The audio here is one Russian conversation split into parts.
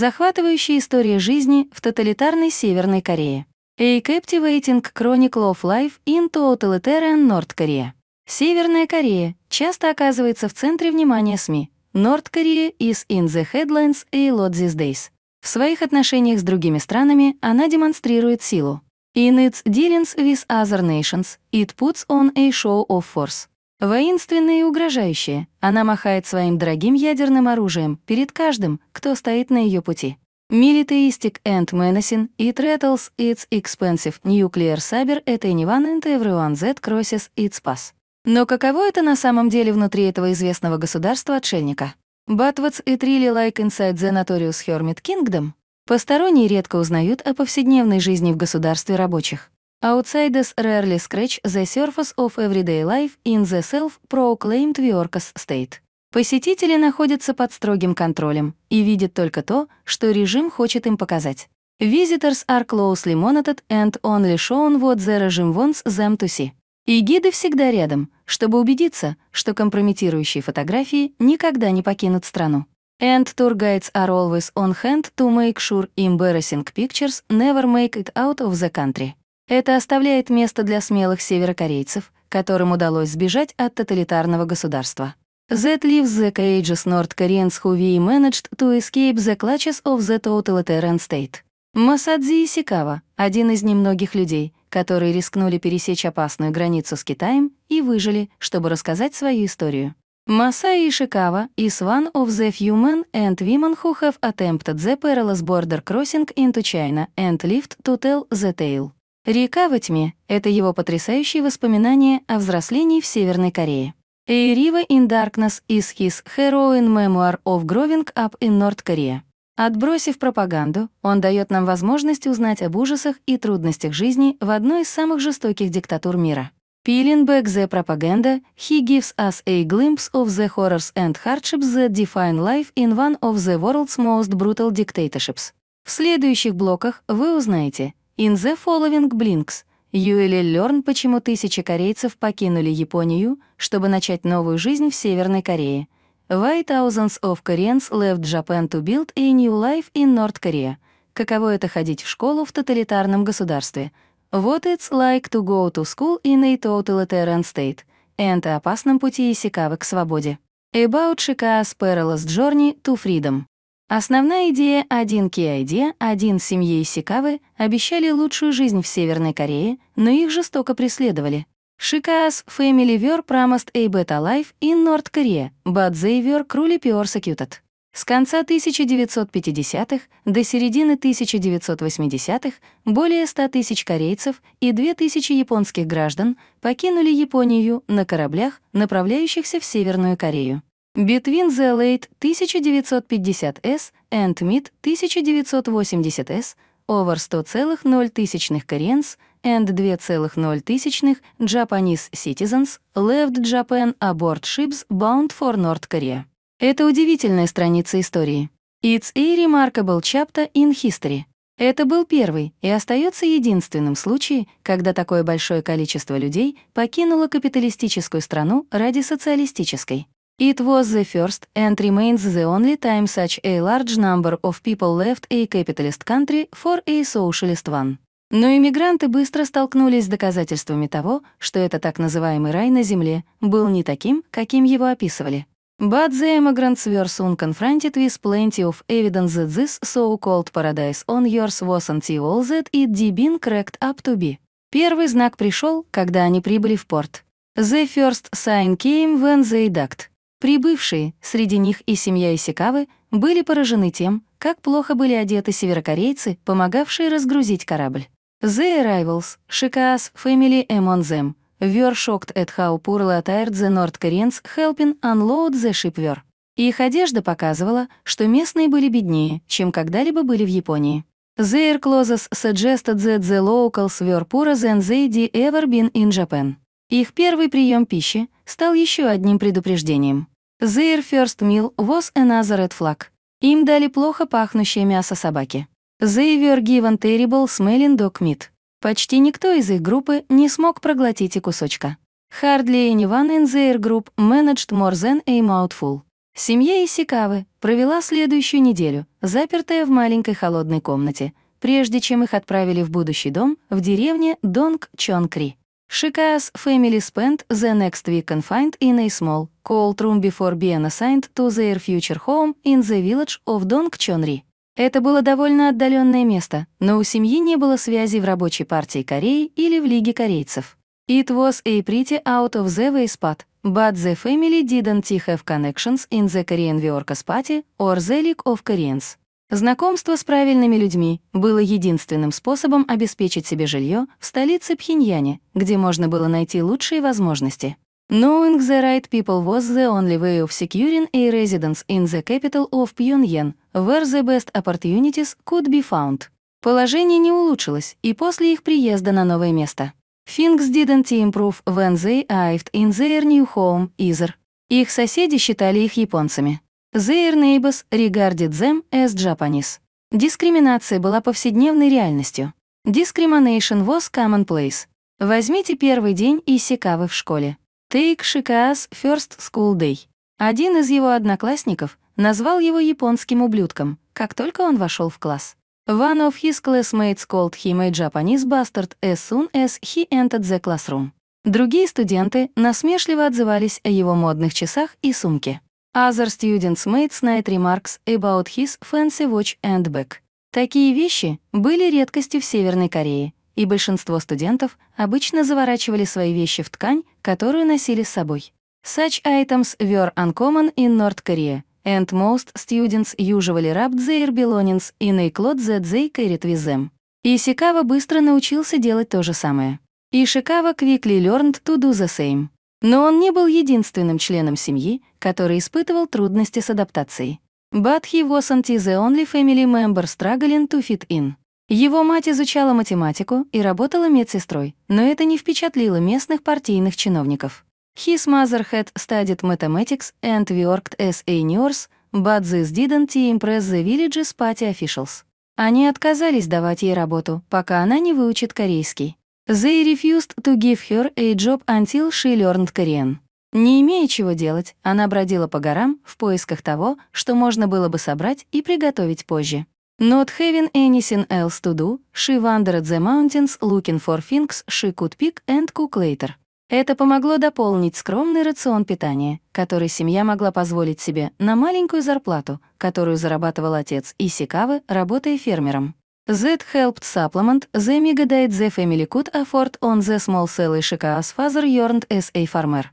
Захватывающая история жизни в тоталитарной Северной Корее. A Captivating Chronicle of Life in Totalitarian North Korea. Северная Корея часто оказывается в центре внимания СМИ. North Korea is in the headlines a lot these days. В своих отношениях с другими странами она демонстрирует силу. In its dealings with other nations, it puts on a show of force. Воинственная и угрожающая, она махает своим дорогим ядерным оружием перед каждым, кто стоит на ее пути. Militaristic and menacing, it rattles its expensive nuclear saber at anyone and everyone that crosses its path. Но каково это на самом деле внутри этого известного государства-отшельника? But what's it really like inside the notorious hermit kingdom? Посторонние редко узнают о повседневной жизни в государстве рабочих. Outsiders rarely scratch the surface of everyday life in the self-proclaimed workers state. Посетители находятся под строгим контролем и видят только то, что режим хочет им показать. Visitors are closely monitored and only shown what the regime wants them to see. И гиды всегда рядом, чтобы убедиться, что компрометирующие фотографии никогда не покинут страну. And tour guides are always on hand to make sure embarrassing pictures never make it out of the country. Это оставляет место для смелых северокорейцев, которым удалось сбежать от тоталитарного государства. That leaves the courageous North Koreans who we managed to escape the clutches of the totalitarian state. Масадзи Исикава — один из немногих людей, которые рискнули пересечь опасную границу с Китаем и выжили, чтобы рассказать свою историю. Масаи Ишикава is one of the few men and women who have attempted the perilous border crossing into China and lived to tell the tale. «Река во тьме» — это его потрясающие воспоминания о взрослении в Северной Корее. «A River in Darkness is his heroine memoir of growing up in North Korea». Отбросив пропаганду, он дает нам возможность узнать об ужасах и трудностях жизни в одной из самых жестоких диктатур мира. Peeling back the propaganda, he gives us a glimpse of the horrors and hardships that define life in one of the world's most brutal dictatorships. В следующих блоках вы узнаете, In the following blinks, you will learn, почему тысячи корейцев покинули Японию, чтобы начать новую жизнь в Северной Корее. Why thousands of Koreans left Japan to build a new life in North Korea. Каково это ходить в школу в тоталитарном государстве? What it's like to go to school in a totalitarian state. And о опасном пути Исикавы к свободе. About Shika's perilous journey to freedom. Основная идея один Киайде, один семьей сикавы обещали лучшую жизнь в Северной Корее, но их жестоко преследовали. Шикаас Family Ver Pramast Бета Life in Норд Korea, but they were cruelly persecuted. С конца 1950-х до середины 1980-х более 100 тысяч корейцев и 2 тысячи японских граждан покинули Японию на кораблях, направляющихся в Северную Корею. Between the late 1950s and mid 1980s over 100,000 Koreans and 2,000 Japanese citizens left Japan aboard ships bound for North Korea. Это удивительная страница истории. It's a remarkable chapter in history. Это был первый и остается единственным случай, когда такое большое количество людей покинуло капиталистическую страну ради социалистической. It was the first and remains the only time such a large number of people left a capitalist country for a socialist one. Но иммигранты быстро столкнулись с доказательствами того, что это так называемый рай на земле был не таким, каким его описывали. But the immigrants were soon confronted with plenty of evidence that this so-called paradise on yours wasn't all that it had been cracked up to be. Первый знак пришел, когда они прибыли в порт. The first sign came when they docked. Прибывшие, среди них и семья Исикавы, были поражены тем, как плохо были одеты северокорейцы, помогавшие разгрузить корабль. The Arrivals, Shika's Family Among Them, Were Shocked at How Poorly Attired the North Koreans Helping Unload the ship were. Их одежда показывала, что местные были беднее, чем когда-либо были в Японии. Their clothes suggested that the locals were poorer than they'd ever been in Japan. Их первый прием пищи стал еще одним предупреждением — Their first meal was another red flag. Им дали плохо пахнущее мясо собаки. They were given terrible smelling dog meat. Почти никто из их группы не смог проглотить и кусочка. Hardly anyone in their group managed more than a mouthful. Семья Исикавы провела следующую неделю, запертая в маленькой холодной комнате, прежде чем их отправили в будущий дом в деревне Донг-Чонкри. Shika's family spent the next week confined in a small cold room before being assigned to their future home in the village of Dongchonri. Это было довольно отдаленное место, но у семьи не было связи в рабочей партии Кореи или в Лиге корейцев. It was a pretty out of the way spot, but the family didn't have connections in the Korean workers party or the League of Koreans. Знакомство с правильными людьми было единственным способом обеспечить себе жилье в столице Пхеньяне, где можно было найти лучшие возможности. Knowing the right people was the only way of securing a residence in the capital of Pyongyang, where the best opportunities could be found. Положение не улучшилось и после их приезда на новое место. Things didn't improve when they arrived in their new home, either. Их соседи считали их японцами. Their neighbors regarded them as Japanese. Дискриминация была повседневной реальностью. Discrimination was commonplace. Возьмите первый день Исикавы в школе. Take Shika's first school day. Один из его одноклассников назвал его японским ублюдком, как только он вошел в класс. One of his classmates called him a Japanese bastard as soon as he entered the classroom. Другие студенты насмешливо отзывались о его модных часах и сумке. Other students made snide remarks about his fancy watch and bag. Такие вещи были редкостью в Северной Корее, и большинство студентов обычно заворачивали свои вещи в ткань, которую носили с собой. Such items were uncommon in North Korea, and most students usually wrapped their belongings in a cloth that they carried with them. Исикава быстро научился делать то же самое. Ишикава quickly learned to do the same. Но он не был единственным членом семьи, который испытывал трудности с адаптацией. But he wasn't the only family member struggling to fit in. Его мать изучала математику и работала медсестрой, но это не впечатлило местных партийных чиновников. His mother had studied mathematics and worked as a nurse, but this didn't impress the village's party officials. Они отказались давать ей работу, пока она не выучит корейский. They refused to give her a job until she learned Korean. Не имея чего делать, она бродила по горам в поисках того, что можно было бы собрать и приготовить позже. Not having anything else to do, she wandered the mountains looking for things she could pick and cook later. Это помогло дополнить скромный рацион питания, который семья могла позволить себе на маленькую зарплату, которую зарабатывал отец Исикавы, работая фермером. That helped supplement the mega that the family could afford on the small sellish as father yearned as a farmer.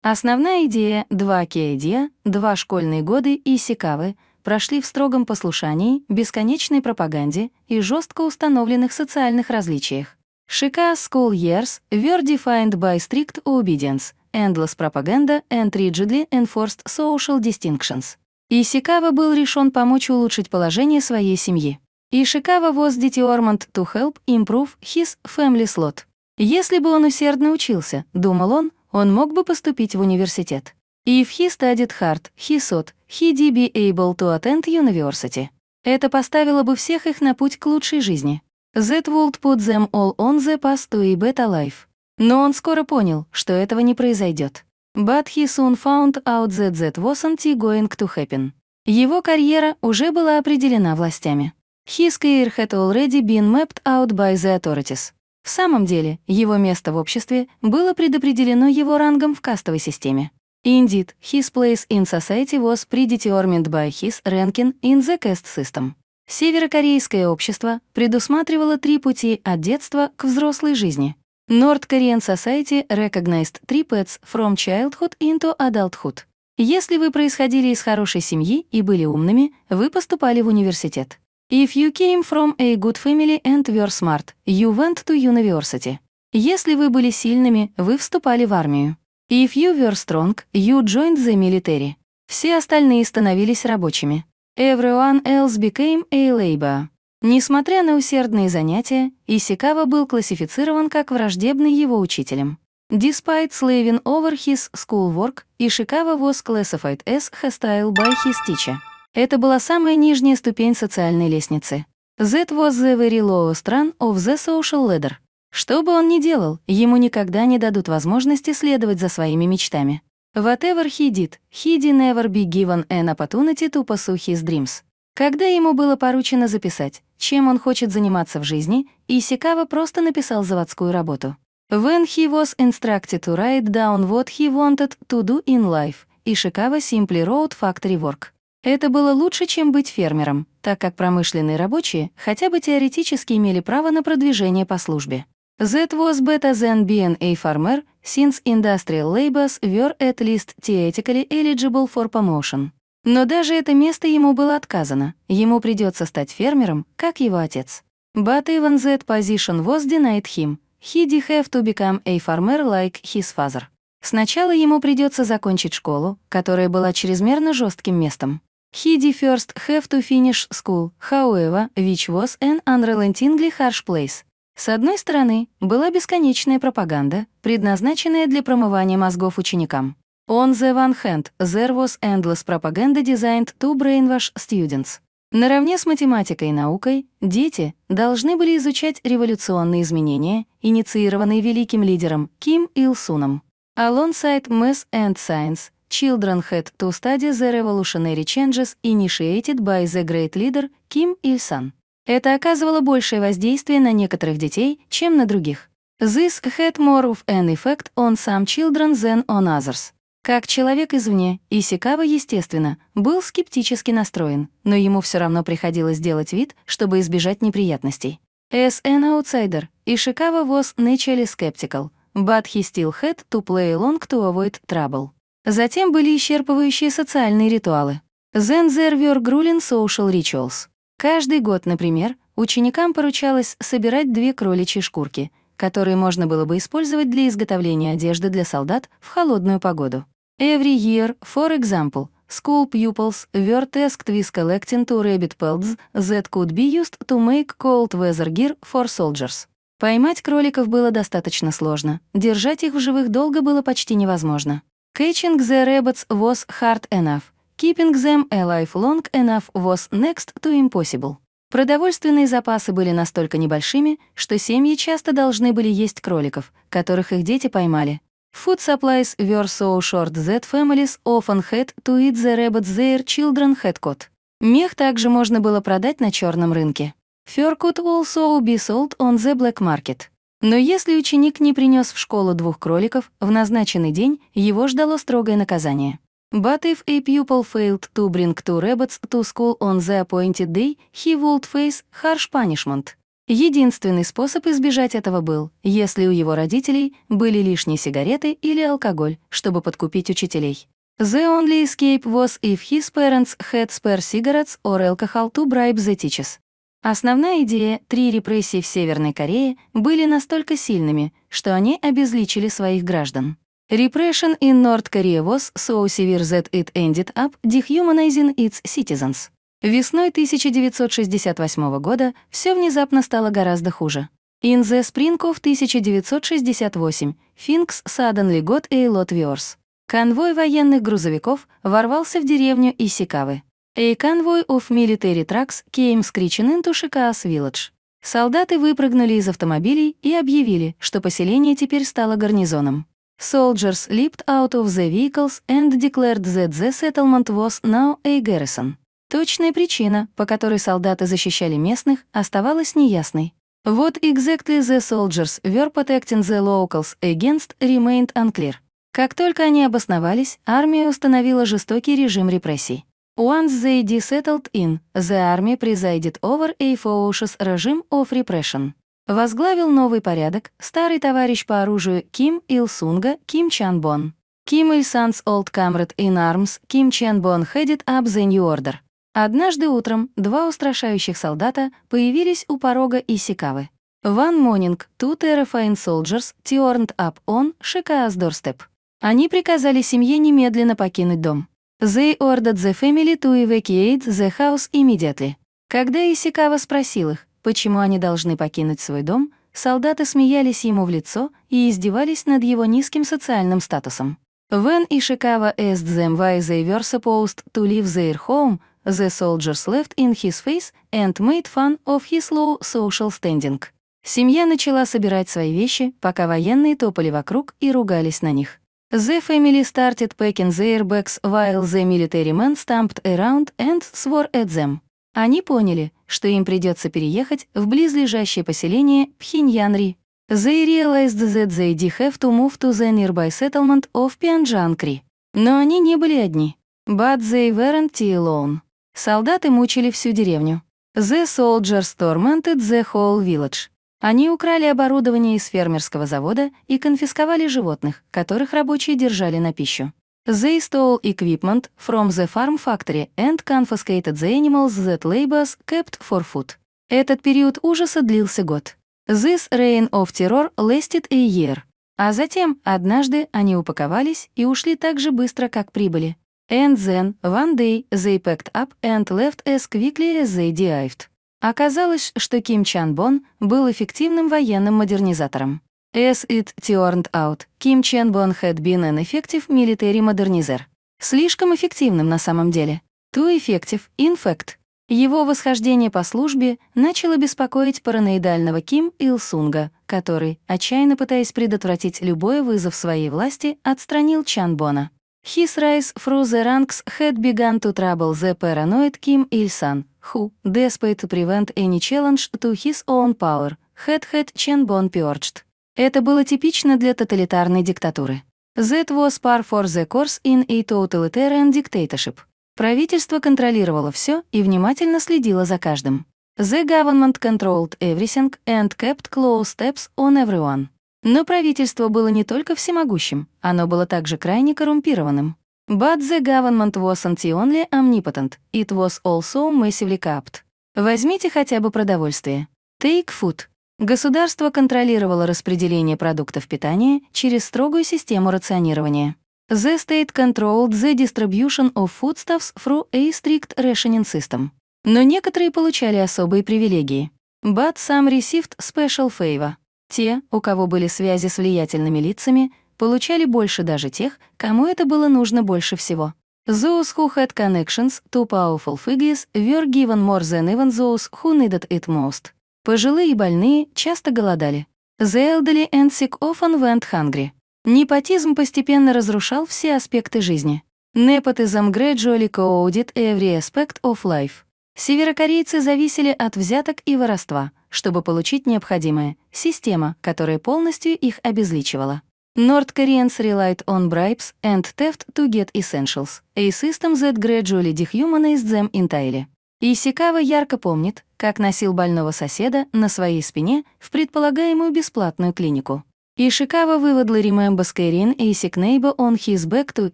Основная идея «Два Кеидия», «Два школьные годы» и «Сикавы» прошли в строгом послушании, бесконечной пропаганде и жестко установленных социальных различиях. Шикас school years were defined by strict obedience, endless propaganda and rigidly enforced social distinctions. Исикава был решен помочь улучшить положение своей семьи. Ишикава was determined to help improve his family slot. Если бы он усердно учился, думал он, он мог бы поступить в университет. If he studied hard, he thought he'd be able to attend university. Это поставило бы всех их на путь к лучшей жизни. That would put them all on the path to a better life. Но он скоро понял, что этого не произойдет. But he soon found out that that wasn't going to happen. Его карьера уже была определена властями. His career had already been mapped out by the authorities. В самом деле, его место в обществе было предопределено его рангом в кастовой системе. Indeed, his place in society was predetermined by his ranking in the caste system. Северокорейское общество предусматривало три пути от детства к взрослой жизни. North Korean Society recognized three paths from childhood into adulthood. Если вы происходили из хорошей семьи и были умными, вы поступали в университет. If you came from a good family and were smart, you went to university. Если вы были сильными, вы вступали в армию. If you were strong, you joined the military. Все остальные становились рабочими. Everyone else became a labor. Несмотря на усердные занятия, Исикава был классифицирован как враждебный его учителем. Despite slaving over his schoolwork, Ishikawa was classified as hostile by his teacher. Это была самая нижняя ступень социальной лестницы. That was the very lowest run of the social ladder. Что бы он ни делал, ему никогда не дадут возможности следовать за своими мечтами. Whatever he did, he did never be given an opportunity to pursue his dreams. Когда ему было поручено записать, чем он хочет заниматься в жизни, Исикава просто написал заводскую работу. When he was instructed to write down what he wanted to do in life, Ишикава simply wrote factory work. Это было лучше, чем быть фермером, так как промышленные рабочие хотя бы теоретически имели право на продвижение по службе. That was better than being a farmer, since industrial labors were at least theoretically eligible for promotion. Но даже это место ему было отказано. Ему придется стать фермером, как его отец. But even that position was denied him. He did have to become a farmer like his father. Сначала ему придется закончить школу, которая была чрезмерно жестким местом. He first have to finish school, however, which was an unrelentingly harsh place. С одной стороны, была бесконечная пропаганда, предназначенная для промывания мозгов ученикам. On the one hand, there was endless propaganda designed to brainwash students. Наравне с математикой и наукой дети должны были изучать революционные изменения, инициированные великим лидером Ким Ил Суном. Alongside Math and Science, Children had to study the revolutionary changes initiated by the great leader Kim Il-sung. Это оказывало большее воздействие на некоторых детей, чем на других. This had more of an effect on some children than on others. Как человек извне, Исикава, естественно, был скептически настроен, но ему все равно приходилось делать вид, чтобы избежать неприятностей. As an outsider, Ишикава was naturally skeptical, but he still had to play along to avoid trouble. Затем были исчерпывающие социальные ритуалы. Зензер Вергрулин Social Rituals. Каждый год, например, ученикам поручалось собирать две кроличьи шкурки, которые можно было бы использовать для изготовления одежды для солдат в холодную погоду. Every year, for example, school pupils were tasked with collecting two rabbit pelts that could be used to make cold weather gear for soldiers. Поймать кроликов было достаточно сложно, держать их в живых долго было почти невозможно. Catching the rabbits was hard enough. Keeping them alive long enough was next to impossible. Продовольственные запасы были настолько небольшими, что семьи часто должны были есть кроликов, которых их дети поймали. Food supplies were so short that families often had to eat the rabbits their children had caught. Мех также можно было продать на черном рынке. Fur could also be sold on the black market. Но если ученик не принес в школу двух кроликов, в назначенный день его ждало строгое наказание. But if a pupil failed to bring two rabbits to school on the appointed day, he would face harsh punishment. Единственный способ избежать этого был, если у его родителей были лишние сигареты или алкоголь, чтобы подкупить учителей. The only escape was if his parents had spare cigarettes or alcohol to bribe the teachers. Основная идея «Три репрессии в Северной Корее» были настолько сильными, что они обезличили своих граждан. Repression in North Korea was so severe that it ended up dehumanizing its citizens. Весной 1968 года все внезапно стало гораздо хуже. In the spring of 1968, Finks suddenly got a lot worse. Конвой военных грузовиков ворвался в деревню Исикавы. A convoy of military trucks came screeching into Shika's village. Солдаты выпрыгнули из автомобилей и объявили, что поселение теперь стало гарнизоном. Soldiers leaped out of the vehicles and declared that the settlement was now a garrison. Точная причина, по которой солдаты защищали местных, оставалась неясной. What exactly the soldiers were protecting the locals against remained unclear. Как только они обосновались, армия установила жестокий режим репрессий. Once they desettled in, the army presided over a ferocious regime of repression. Возглавил новый порядок старый товарищ по оружию Ким Ил Сунга Ким Чан Бон. Ким Иль Сан's old comrade in arms Ким Чан Бон headed up the new order. Однажды утром два устрашающих солдата появились у порога Исикавы. One morning, two terrifying soldiers turned up on Shika's doorstep. Они приказали семье немедленно покинуть дом. They ordered the family to evacuate the house immediately. Когда Исикава спросил их, почему они должны покинуть свой дом, солдаты смеялись ему в лицо и издевались над его низким социальным статусом. When Ishikawa asked them why they were supposed to leave their home, the soldiers left in his face and made fun of his low social standing. Семья начала собирать свои вещи, пока военные топали вокруг и ругались на них. The family started packing their bags while the military men stamped around and swore at them. Они поняли, что им придется переехать в близлежащее поселение Пхеньянри. They realized that they did have to move to the nearby settlement of Pyeongchangri. Но они не были одни. But they weren't alone. Солдаты мучили всю деревню. The soldiers tormented the whole village. Они украли оборудование из фермерского завода и конфисковали животных, которых рабочие держали на пищу. They stole equipment from the farm factory and confiscated the animals that labors kept for food. Этот период ужаса длился год. This reign of terror lasted a year. А затем, однажды, они упаковались и ушли так же быстро, как прибыли. And then, one day, they packed up and left as quickly as they arrived. Оказалось, что Ким Чан Бон был эффективным военным модернизатором. As it turned out, Kim Chan Bon had been an effective military modernizer. Слишком эффективным на самом деле. Too effective, in fact. Его восхождение по службе начало беспокоить параноидального Ким Ил Сунга, который, отчаянно пытаясь предотвратить любой вызов своей власти, отстранил Чан Бона. His rise through the ranks had begun to trouble the paranoid Kim il sung who, despite to prevent any challenge to his own power, had had Chen Bon purged. Это было типично для тоталитарной диктатуры. That was par for the course in a totalitarian dictatorship. Правительство контролировало все и внимательно следило за каждым. The government controlled everything and kept close tabs on everyone. Но правительство было не только всемогущим, оно было также крайне коррумпированным. But the government was wasn't only omnipotent, it was also massively capped. Возьмите хотя бы продовольствие. Take food. Государство контролировало распределение продуктов питания через строгую систему рационирования. The state controlled the distribution of foodstuffs through a strict rationing system. Но некоторые получали особые привилегии. But some received special favor. Те, у кого были связи с влиятельными лицами, получали больше даже тех, кому это было нужно больше всего. Those who had connections to powerful figures were given more than even those who needed it most. Пожилые и больные часто голодали. The elderly and sick often went hungry. Непотизм постепенно разрушал все аспекты жизни. Nepotism gradually co every aspect of life. Северокорейцы зависели от взяток и воровства — чтобы получить необходимое, система, которая полностью их обезличивала. North Koreans relied on bribes and theft to get essentials, a system that gradually dehumanized them entirely. Исикава ярко помнит, как носил больного соседа на своей спине в предполагаемую бесплатную клинику. Ишикава выводла remembers Кэрин и Сикнейба on his back to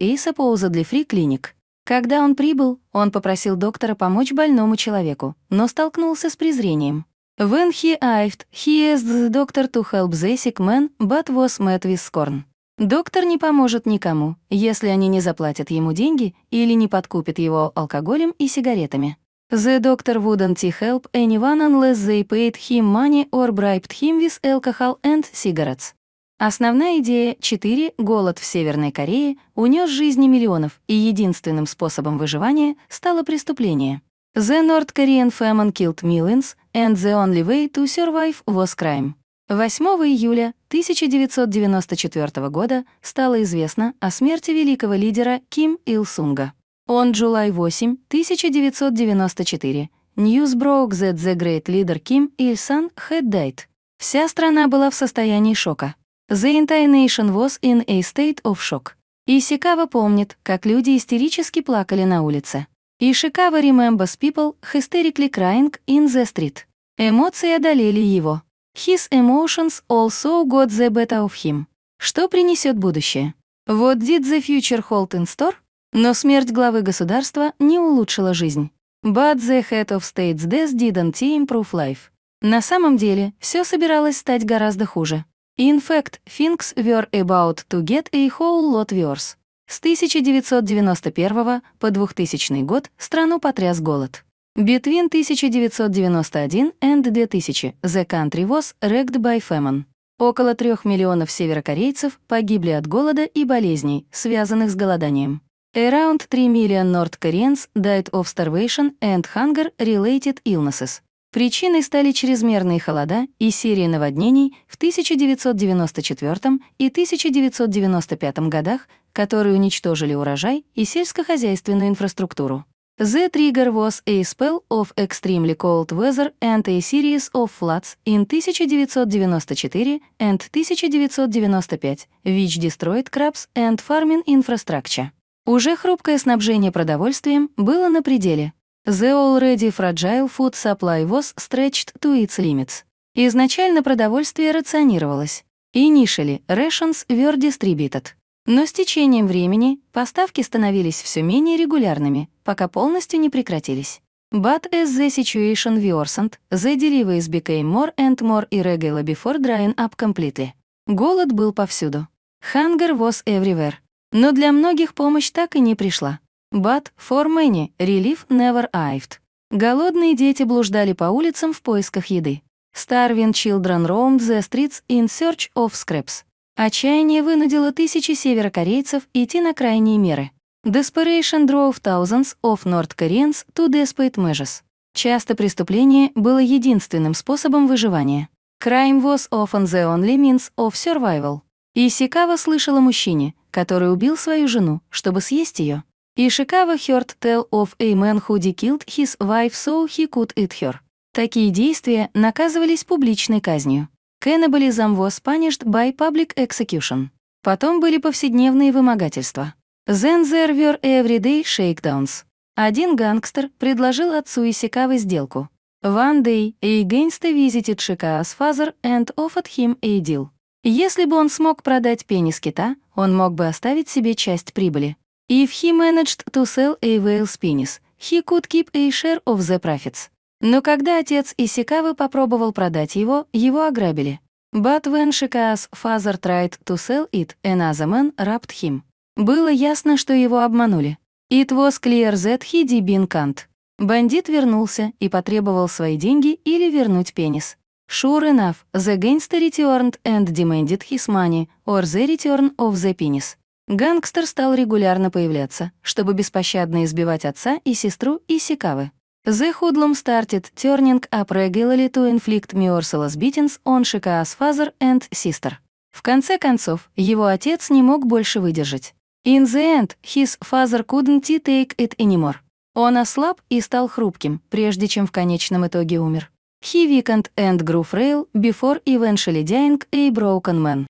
a supposedly free clinic. Когда он прибыл, он попросил доктора помочь больному человеку, но столкнулся с презрением. When he arrived, he asked the doctor to help the sick man, but was met with scorn. Доктор не поможет никому, если они не заплатят ему деньги или не подкупят его алкоголем и сигаретами. The doctor wouldn't help anyone unless they paid him money or bribed him with alcohol and cigarettes. Основная идея 4 голод в Северной Корее унес жизни миллионов, и единственным способом выживания стало преступление. The North Korean famine killed millions, and the only way to survive was crime. 8 июля 1994 года стало известно о смерти великого лидера Ким Ил Сунга. Он July 8, 1994. News broke that the great leader Kim Il-sung had died. Вся страна была в состоянии шока. The entire nation was in a state of shock. Исикава помнит, как люди истерически плакали на улице. Ишикава remembers people hysterically crying in the street. Эмоции одолели его. His emotions also got the better of him. Что принесет будущее? What did the future hold in store? Но смерть главы государства не улучшила жизнь. But the head of state's death didn't improve life. На самом деле, все собиралось стать гораздо хуже. In fact, things were about to get a whole lot worse. С 1991 по 2000 год страну потряс голод. Between 1991 and 2000 the country was wrecked by famine. Около 3 миллионов северокорейцев погибли от голода и болезней, связанных с голоданием. Around 3 million North Koreans died of starvation and hunger-related illnesses. Причиной стали чрезмерные холода и серии наводнений в 1994 и 1995 годах, которые уничтожили урожай и сельскохозяйственную инфраструктуру. The trigger was a spell of extremely cold weather and a series of floods in 1994 and 1995, which destroyed crops and farming infrastructure. Уже хрупкое снабжение продовольствием было на пределе, The already fragile food supply was stretched to its limits. Изначально продовольствие рационировалось. Initially, rations were distributed. Но с течением времени поставки становились все менее регулярными, пока полностью не прекратились. But as the situation worsened, the deliveries became more and more irregular before drying up completely. Голод был повсюду. Hunger was everywhere. Но для многих помощь так и не пришла. But for many, relief never arrived. Голодные дети блуждали по улицам в поисках еды. Starving children roamed the streets in search of scraps. Отчаяние вынудило тысячи северокорейцев идти на крайние меры. Desperation drove thousands of North Koreans to desperate measures. Часто преступление было единственным способом выживания. Crime was often the only means of survival. Исикава слышала мужчине, который убил свою жену, чтобы съесть ее. Ишикава heard tell of a man who killed his wife so he could eat her. Такие действия наказывались публичной казнью. Cannibalism was punished by public execution. Потом были повседневные вымогательства. Then there were everyday shakedowns. Один гангстер предложил отцу Исикавы сделку. One day a gangster visited Shika's father and offered him a deal. Если бы он смог продать пенис кита, он мог бы оставить себе часть прибыли. If he managed to sell a whale's penis, he could keep a share of the profits. Но когда отец Исикавы попробовал продать его, его ограбили. But when Shika's father tried to sell it, another man robbed him. Было ясно, что его обманули. It was clear that he did been cunt. Бандит вернулся и потребовал свои деньги или вернуть пенис. Sure enough, the gangster returned and demanded his money, or the return of the penis. Гангстер стал регулярно появляться, чтобы беспощадно избивать отца и сестру Исикавы. The Hoodlum started turning up regularly to inflict merciless beatings on Shika's father and sister. В конце концов, его отец не мог больше выдержать. In the end, his father couldn't take it anymore. Он ослаб и стал хрупким, прежде чем в конечном итоге умер. He weakened and grew frail before eventually dying a broken man.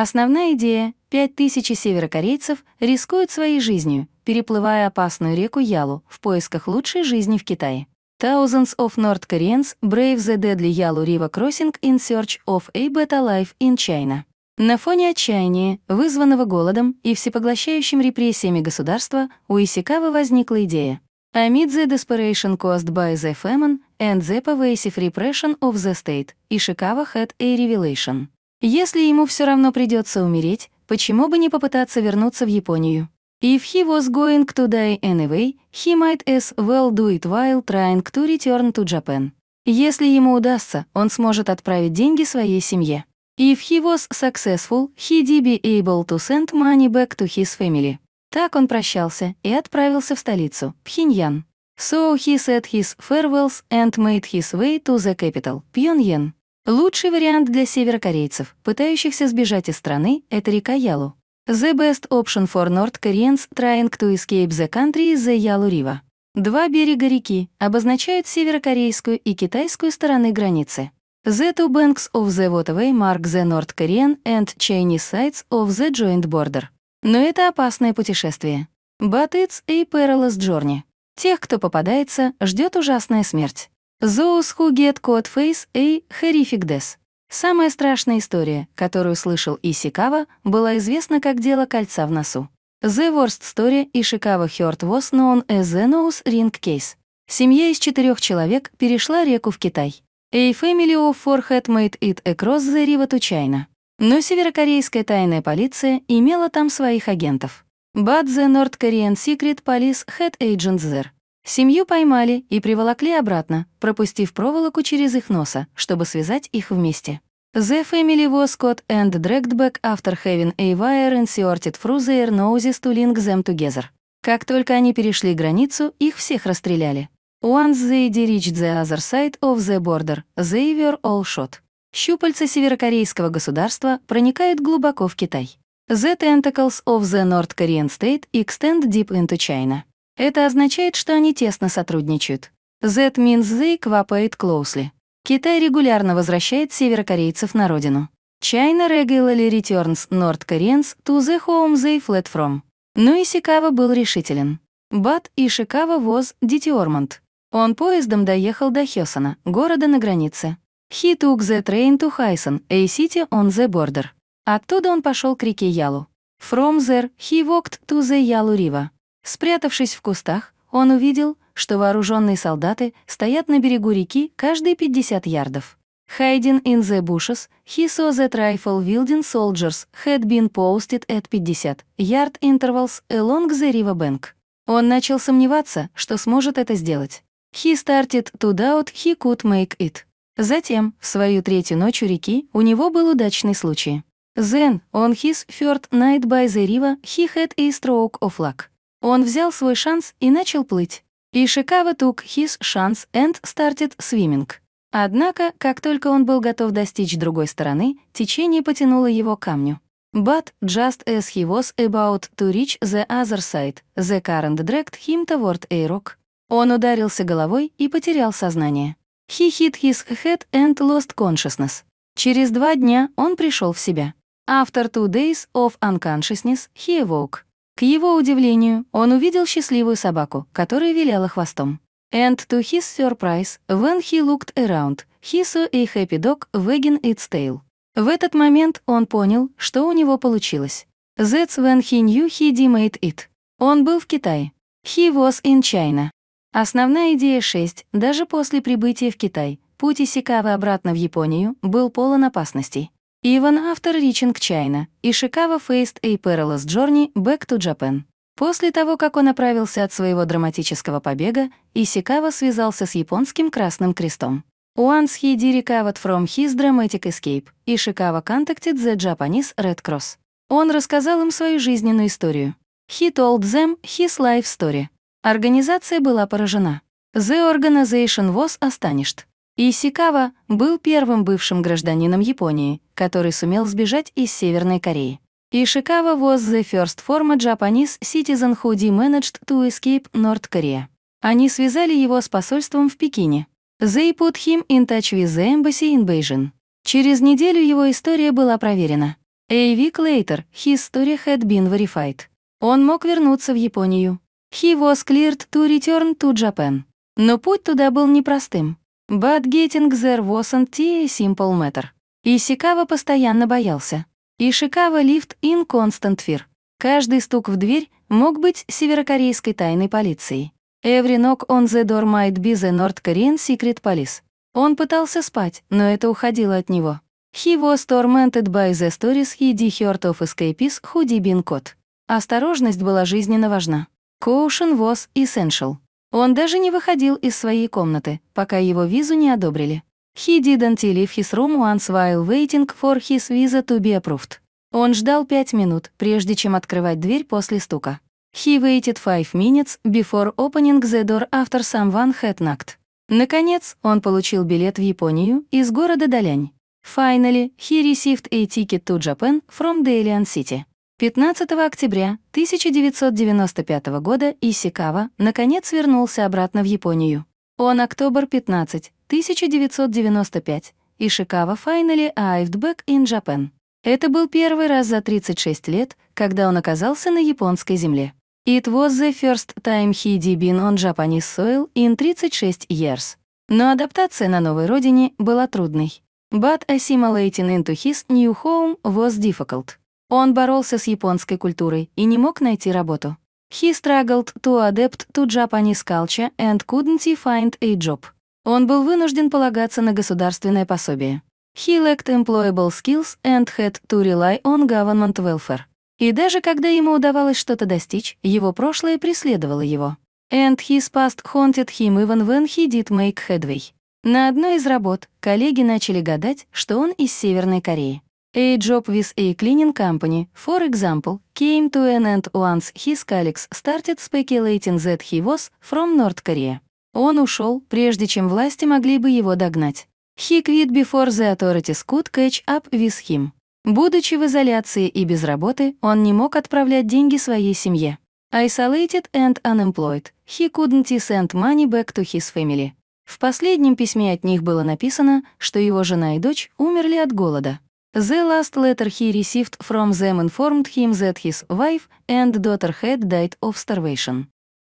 Основная идея — 5000 северокорейцев рискуют своей жизнью, переплывая опасную реку Ялу в поисках лучшей жизни в Китае. Thousands of North Koreans brave the deadly Yalu River crossing in search of a better life in China. На фоне отчаяния, вызванного голодом и всепоглощающим репрессиями государства, у Исикавы возникла идея Amid the desperation caused by the famine and the pervasive repression of the state, Ishikawa had a revelation. Если ему все равно придется умереть, почему бы не попытаться вернуться в Японию? If he was going to die anyway, he might as well do it while trying to return to Japan. Если ему удастся, он сможет отправить деньги своей семье. If he was successful, he'd be able to send money back to his family. Так он прощался и отправился в столицу, Пхеньян. So he said his farewells and made his way to the capital, Pyongyang. Лучший вариант для северокорейцев, пытающихся сбежать из страны, это река Ялу. The best option for North Koreans trying to escape the country is the Yalu River. Два берега реки обозначают северокорейскую и китайскую стороны границы. The two banks of the waterway mark the North Korean and Chinese sides of the joint border. Но это опасное путешествие. But it's a perilous journey. Тех, кто попадается, ждет ужасная смерть. Зоус Хугет Кодфейс Эй Харификдес. Самая страшная история, которую слышал Исикава, была известна как «Дело кольца в носу». The Worst Story Ишикава Хёрт вос known as the Nose Ring Семья из четырех человек перешла реку в Китай. A family of four had made it across the river to China. Но северокорейская тайная полиция имела там своих агентов. But the North Korean Secret Police had agents there. Семью поймали и приволокли обратно, пропустив проволоку через их носа, чтобы связать их вместе. The family was caught and dragged back after having a wire inserted through their noses to link them together. Как только они перешли границу, их всех расстреляли. Once they reached the other side of the border, they were all shot. Щупальца северокорейского государства проникают глубоко в Китай. The tentacles of the North Korean state extend deep into China. Это означает, что они тесно сотрудничают. That means they cooperate closely. Китай регулярно возвращает северокорейцев на родину. China regularly returns North Koreans to the home they fled from. Но ну Исикава был решителен. Бат Ишикава was determined. Он поездом доехал до Хёсона, города на границе. He took the train to Hyson, a city on the border. Оттуда он пошел к реке Ялу. From there he walked to the Yalu River. Спрятавшись в кустах, он увидел, что вооруженные солдаты стоят на берегу реки каждые 50 ярдов. Hiding in the bushes, he saw that rifle wielding soldiers had been posted at 50 yard intervals along the river bank. Он начал сомневаться, что сможет это сделать. He started to doubt he could make it. Затем, в свою третью ночь у реки, у него был удачный случай. Then, on his third night by the river, he had a stroke of luck. Он взял свой шанс и начал плыть. Ишикава took his chance and started swimming. Однако, как только он был готов достичь другой стороны, течение потянуло его к камню. But just as he was about to reach the other side, the current dragged him toward a rock. Он ударился головой и потерял сознание. He hit his head and lost consciousness. Через два дня он пришел в себя. After two days of unconsciousness, he awoke. К его удивлению, он увидел счастливую собаку, которая виляла хвостом. And to his surprise, when he looked around, he saw a happy dog wagging its tail. В этот момент он понял, что у него получилось. That's when he knew he made it. Он был в Китае. He was in China. Основная идея 6, даже после прибытия в Китай, путь Исикавы обратно в Японию был полон опасностей. Иван автор Reaching чайна и Шикава Faced a Perilous Journey Back to Japan. После того, как он оправился от своего драматического побега, Исикава связался с японским Красным Крестом. Once he recovered from his dramatic escape, и Шикава contacted the Japanese Red Cross. Он рассказал им свою жизненную историю. He told them his life story. Организация была поражена. The organization was astonished. Исикава был первым бывшим гражданином Японии, который сумел сбежать из Северной Кореи. Ишикава was the first former Japanese citizen who managed to escape North Korea. Они связали его с посольством в Пекине. They put him in touch with the embassy in Beijing. Через неделю его история была проверена. A week later, his story had been verified. Он мог вернуться в Японию. He was cleared to return to Japan. Но путь туда был непростым. But getting there wasn't a simple matter. Исикава постоянно боялся. Ишикава лифт in constant fear. Каждый стук в дверь мог быть северокорейской тайной полицией. Every knock on the door might be the North Korean secret police. Он пытался спать, но это уходило от него. He was tormented by the stories he heard of escapees who did Осторожность была жизненно важна. Caution was essential. Он даже не выходил из своей комнаты, пока его визу не одобрили. He didn't leave his room once while waiting for his visa to be approved. Он ждал пять минут, прежде чем открывать дверь после стука. He waited five minutes before opening the door after someone had knocked. Наконец, он получил билет в Японию из города Далянь. Finally, he received a ticket to Japan from the Alien City. 15 октября 1995 года Исикава наконец вернулся обратно в Японию. Он октябрь 15, 1995, Ишикава Finally Arrived Back in Japan. Это был первый раз за 36 лет, когда он оказался на японской земле. It was the first time he did been on Japanese soil in 36 years. Но адаптация на новой родине была трудной. But assimilating into his new home was difficult. Он боролся с японской культурой и не мог найти работу. He struggled to adapt to Japanese culture and couldn't find a job. Он был вынужден полагаться на государственное пособие. He lacked employable skills and had to rely on government welfare. И даже когда ему удавалось что-то достичь, его прошлое преследовало его. And his past haunted him even when he did make headway. На одной из работ коллеги начали гадать, что он из Северной Кореи. A job with a cleaning company, for example, came to an end once his colleagues started speculating that he was from North Korea. Он ушел, прежде чем власти могли бы его догнать. He quit before the authorities could catch up with him. Будучи в изоляции и без работы, он не мог отправлять деньги своей семье. Isolated and unemployed, he couldn't send money back to his family. В последнем письме от них было написано, что его жена и дочь умерли от голода. The last letter he received from them informed him that his wife and daughter had died of starvation.